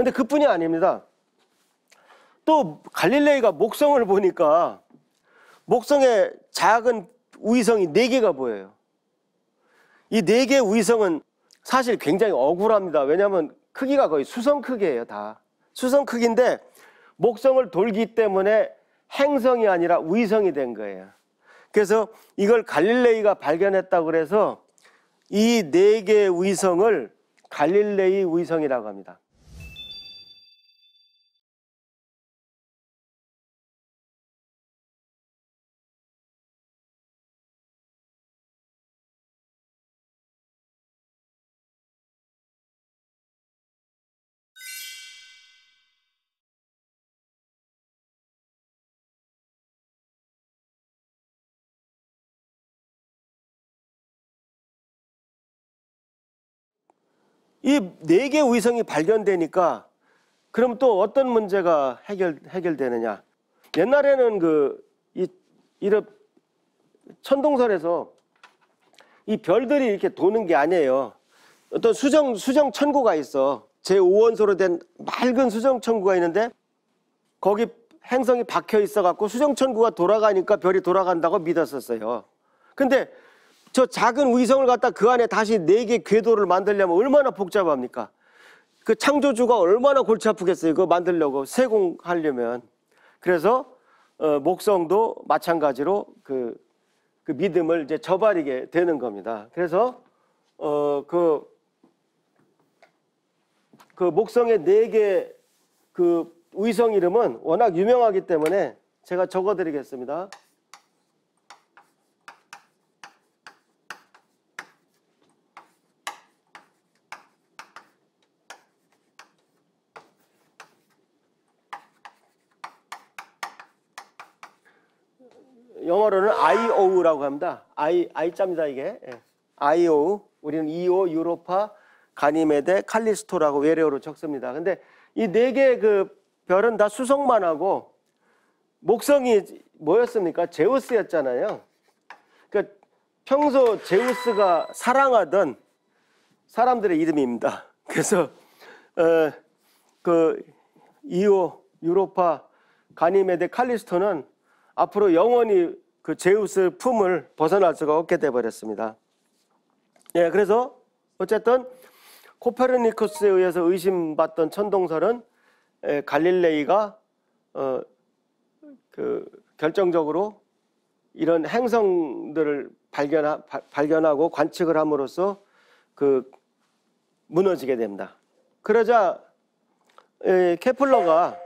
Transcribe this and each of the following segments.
근데 그뿐이 아닙니다. 또 갈릴레이가 목성을 보니까 목성의 작은 우위성이 네 개가 보여요. 이 네 개의 우위성은 사실 굉장히 억울합니다. 왜냐하면 크기가 거의 수성 크기예요, 다. 수성 크기인데 목성을 돌기 때문에 행성이 아니라 우위성이 된 거예요. 그래서 이걸 갈릴레이가 발견했다고 그래서 이 네 개의 우위성을 갈릴레이 우위성이라고 합니다. 이네개 위성이 발견되니까 그럼 또 어떤 문제가 해결 해결되느냐? 옛날에는 그이 이런 천동설에서 이 별들이 이렇게 도는 게 아니에요. 어떤 수정 수정 천구가 있어. 제5원소로 된 맑은 수정 천구가 있는데 거기 행성이 박혀 있어 갖고 수정 천구가 돌아가니까 별이 돌아간다고 믿었었어요. 근데 저 작은 위성을 갖다 그 안에 다시 네 개 궤도를 만들려면 얼마나 복잡합니까? 그 창조주가 얼마나 골치 아프겠어요. 그거 만들려고 세공하려면. 그래서 어, 목성도 마찬가지로 그, 그 믿음을 이제 저버리게 되는 겁니다. 그래서 어, 그, 그 목성의 네 개그 의성 이름은 워낙 유명하기 때문에 제가 적어드리겠습니다. 영어로는 IO라고 합니다. I 예. i 자입다 이게. IO. 우리는 EO, 유로파, 가니메데, 칼리스토라고 외래어로 적습니다. 근데 이 네 개의 그 별은 다 수성만 하고 목성이 뭐였습니까? 제우스였잖아요. 그러니까 평소 제우스가 사랑하던 사람들의 이름입니다. 그래서 어, 그 이오 e 유로파 가니메데 칼리스토는 앞으로 영원히 그 제우스 품을 벗어날 수가 없게 돼 버렸습니다. 예, 그래서 어쨌든 코페르니쿠스에 의해서 의심받던 천동설은 예, 갈릴레이가 어, 그 결정적으로 이런 행성들을 발견하, 발견하고 관측을 함으로써 그 무너지게 됩니다. 그러자 예, 케플러가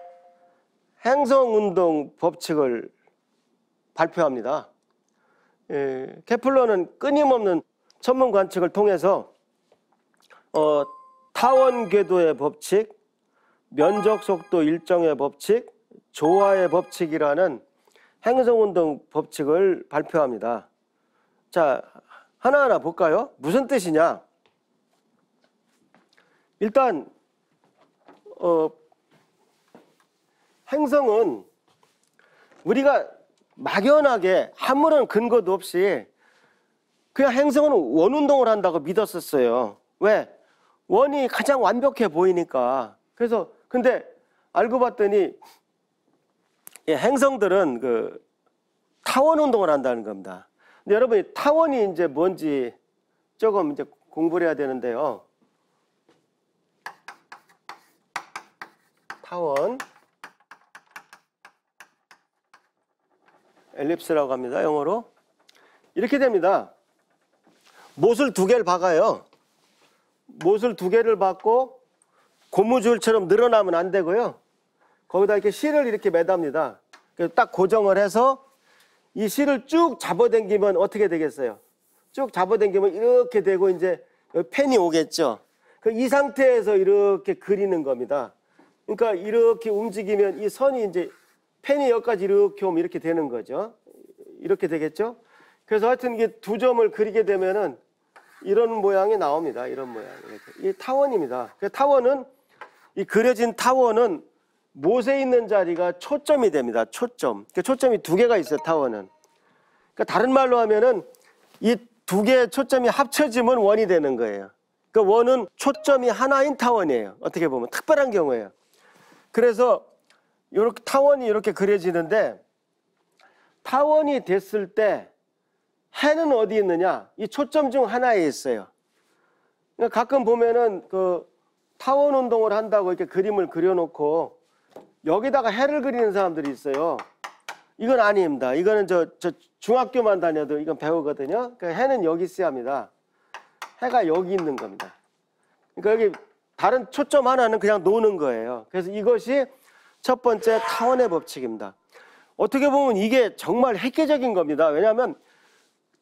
행성 운동 법칙을 발표합니다. 예, 케플러는 끊임없는 천문 관측을 통해서 어, 타원 궤도의 법칙, 면적 속도 일정의 법칙, 조화의 법칙이라는 행성 운동 법칙을 발표합니다. 자, 하나하나 볼까요? 무슨 뜻이냐? 일단 어, 행성은 우리가 막연하게 아무런 근거도 없이 그냥 행성은 원운동을 한다고 믿었었어요. 왜? 원이 가장 완벽해 보이니까. 그래서 근데 알고 봤더니 행성들은 그 타원 운동을 한다는 겁니다. 근데 여러분이 타원이 이제 뭔지 조금 이제 공부를 해야 되는데요. 타원. 엘립스라고 합니다. 영어로. 이렇게 됩니다. 못을 두 개를 박아요. 못을 두 개를 박고 고무줄처럼 늘어나면 안 되고요. 거기다 이렇게 실을 이렇게 매답니다. 딱 고정을 해서 이 실을 쭉 잡아당기면 어떻게 되겠어요? 쭉 잡아당기면 이렇게 되고 이제 펜이 오겠죠. 그 이 상태에서 이렇게 그리는 겁니다. 그러니까 이렇게 움직이면 이 선이 이제 펜이 여기까지 이렇게 오면 이렇게 되는 거죠. 이렇게 되겠죠? 그래서 하여튼 이게 두 점을 그리게 되면은 이런 모양이 나옵니다. 이런 모양. 이렇게. 이 타원입니다. 그 타원은 이 그려진 타원은 못에 있는 자리가 초점이 됩니다. 초점. 그 초점이 두 개가 있어요. 타원은. 그러니까 다른 말로 하면은 이 두 개의 초점이 합쳐지면 원이 되는 거예요. 그 그러니까 원은 초점이 하나인 타원이에요. 어떻게 보면 특별한 경우예요. 그래서 이렇게 타원이 이렇게 그려지는데 타원이 됐을 때 해는 어디 있느냐? 이 초점 중 하나에 있어요. 그러니까 가끔 보면은 그 타원 운동을 한다고 이렇게 그림을 그려놓고 여기다가 해를 그리는 사람들이 있어요. 이건 아닙니다. 이거는 저, 저 중학교만 다녀도 이건 배우거든요. 그러니까 해는 여기 있어야 합니다. 해가 여기 있는 겁니다. 그러니까 여기 다른 초점 하나는 그냥 노는 거예요. 그래서 이것이 첫 번째 타원의 법칙입니다. 어떻게 보면 이게 정말 획기적인 겁니다. 왜냐하면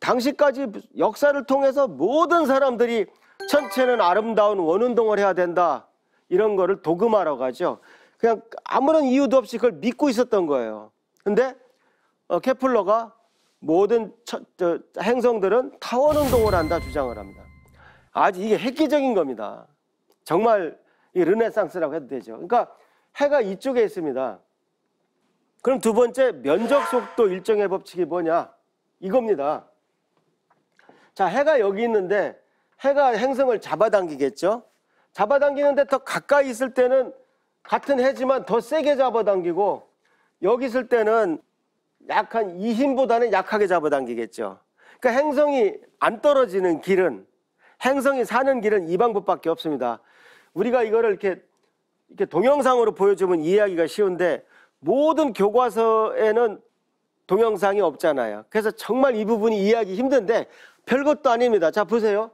당시까지 역사를 통해서 모든 사람들이 천체는 아름다운 원운동을 해야 된다. 이런 거를 도금하러가죠 그냥 아무런 이유도 없이 그걸 믿고 있었던 거예요. 근데 어, 케플러가 모든 저, 행성들은 타원 운동을 한다 주장을 합니다. 아주 이게 획기적인 겁니다. 정말 이 르네상스라고 해도 되죠. 그러니까 해가 이쪽에 있습니다. 그럼 두 번째 면적 속도 일정의 법칙이 뭐냐? 이겁니다. 자, 해가 여기 있는데 해가 행성을 잡아당기겠죠? 잡아당기는데 더 가까이 있을 때는 같은 해지만 더 세게 잡아당기고 여기 있을 때는 약한 이 힘보다는 약하게 잡아당기겠죠. 그러니까 행성이 안 떨어지는 길은 행성이 사는 길은 이 방법밖에 없습니다. 우리가 이거를 이렇게 이렇게 동영상으로 보여주면 이해하기가 쉬운데 모든 교과서에는 동영상이 없잖아요. 그래서 정말 이 부분이 이해하기 힘든데 별것도 아닙니다. 자, 보세요.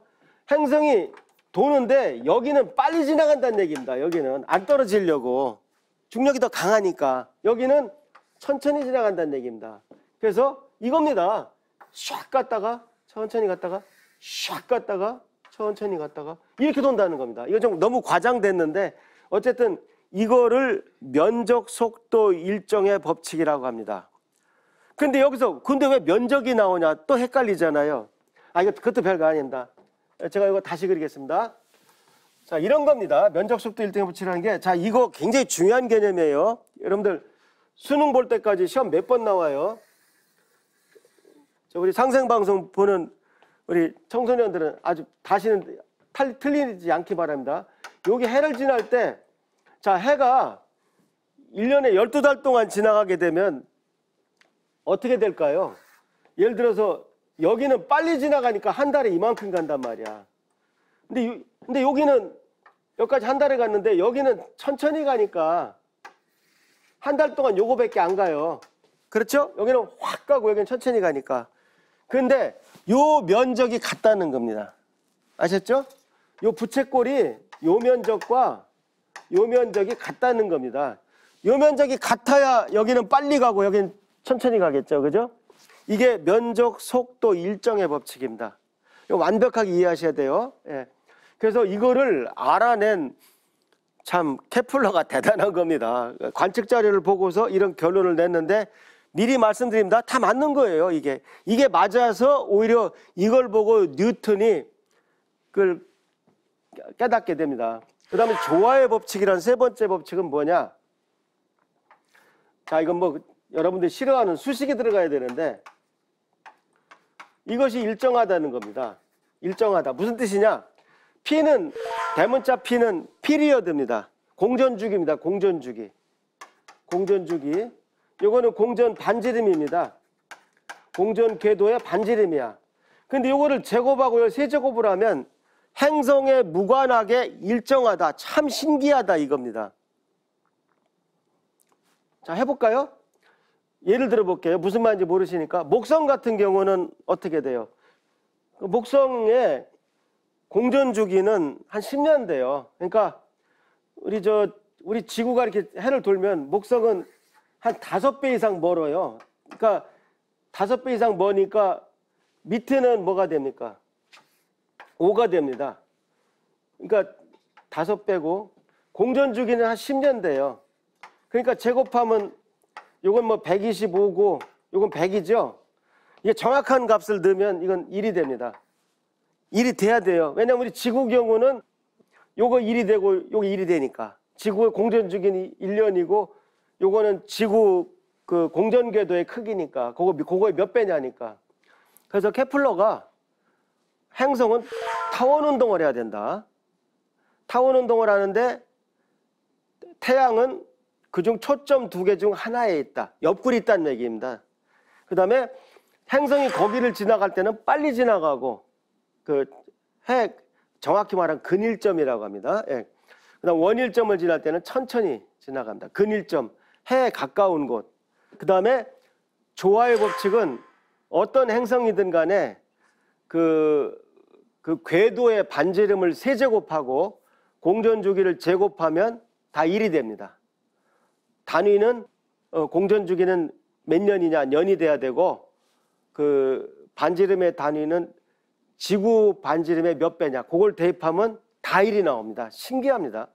행성이 도는데 여기는 빨리 지나간다는 얘기입니다. 여기는 안 떨어지려고. 중력이 더 강하니까. 여기는 천천히 지나간다는 얘기입니다. 그래서 이겁니다. 샥 갔다가 천천히 갔다가 샥 갔다가 천천히 갔다가 이렇게 돈다는 겁니다. 이거 좀 너무 과장됐는데 어쨌든 이거를 면적 속도 일정의 법칙이라고 합니다. 근데 여기서 근데 왜 면적이 나오냐 또 헷갈리잖아요. 아 이거 그것도 별거 아니다. 제가 이거 다시 그리겠습니다. 자 이런 겁니다. 면적 속도 일정의 법칙이라는 게자 이거 굉장히 중요한 개념이에요. 여러분들 수능 볼 때까지 시험 몇 번 나와요? 저 우리 상생 방송 보는 우리 청소년들은 아주 다시는 탈, 틀리지 않기 바랍니다. 여기 해를 지날 때, 자, 해가 1년에 12달 동안 지나가게 되면 어떻게 될까요? 예를 들어서 여기는 빨리 지나가니까 한 달에 이만큼 간단 말이야. 근데, 근데 여기는 여기까지 한 달에 갔는데 여기는 천천히 가니까 한 달 동안 요거밖에 안 가요. 그렇죠? 여기는 확 가고 여기는 천천히 가니까. 근데 요 면적이 같다는 겁니다. 아셨죠? 요 부채꼴이 요 면적과 요 면적이 같다는 겁니다. 요 면적이 같아야 여기는 빨리 가고 여기는 천천히 가겠죠. 그죠? 이게 면적 속도 일정의 법칙입니다. 완벽하게 이해하셔야 돼요. 예. 그래서 이거를 알아낸 참 케플러가 대단한 겁니다. 관측 자료를 보고서 이런 결론을 냈는데 미리 말씀드립니다. 다 맞는 거예요, 이게. 이게 맞아서 오히려 이걸 보고 뉴턴이 그걸 깨닫게 됩니다. 그 다음에 조화의 법칙이란 세 번째 법칙은 뭐냐? 자, 이건 뭐 여러분들이 싫어하는 수식이 들어가야 되는데 이것이 일정하다는 겁니다. 일정하다. 무슨 뜻이냐? P는, 대문자 P는 피리어드입니다. 공전주기입니다. 공전주기. 공전주기. 요거는 공전 반지름입니다. 공전 궤도의 반지름이야. 근데 요거를 제곱하고 세제곱을 하면 행성에 무관하게 일정하다. 참 신기하다 이겁니다. 자, 해볼까요? 예를 들어 볼게요. 무슨 말인지 모르시니까. 목성 같은 경우는 어떻게 돼요? 그 목성의 공전 주기는 한 10년 돼요. 그러니까 우리 저 우리 지구가 이렇게 해를 돌면 목성은 한5배 이상 멀어요. 그러니까 5배 이상 머니까 밑에는 뭐가 됩니까? 5가 됩니다. 그러니까 다섯 빼고 공전 주기는 한 10년 돼요. 그러니까 제곱하면 이건뭐 125고 이건 100이죠. 이게 정확한 값을 넣으면 이건 1이 됩니다. 1이 돼야 돼요. 왜냐면 하 우리 지구 경우는 요거 1이 되고 요거 1이 되니까. 지구의 공전 주기는 1년이고 요거는 지구 그 공전 궤도의 크기니까 그거 그거의 몇 배냐니까. 그래서 케플러가 행성은 타원 운동을 해야 된다. 타원 운동을 하는데 태양은 그중 초점 두 개 중 하나에 있다. 옆구리 있다는 얘기입니다. 그 다음에 행성이 거기를 지나갈 때는 빨리 지나가고 그 해 정확히 말하면 근일점이라고 합니다. 예. 그다음 원일점을 지날 때는 천천히 지나갑니다. 근일점 해에 가까운 곳. 그다음에 조화의 법칙은 어떤 행성이든 간에 그그 궤도의 반지름을 세제곱하고 공전 주기를 제곱하면 다 1이 됩니다. 단위는 어, 공전 주기는 몇 년이냐 년이 돼야 되고 그 반지름의 단위는 지구 반지름의 몇 배냐 그걸 대입하면 다 1이 나옵니다. 신기합니다.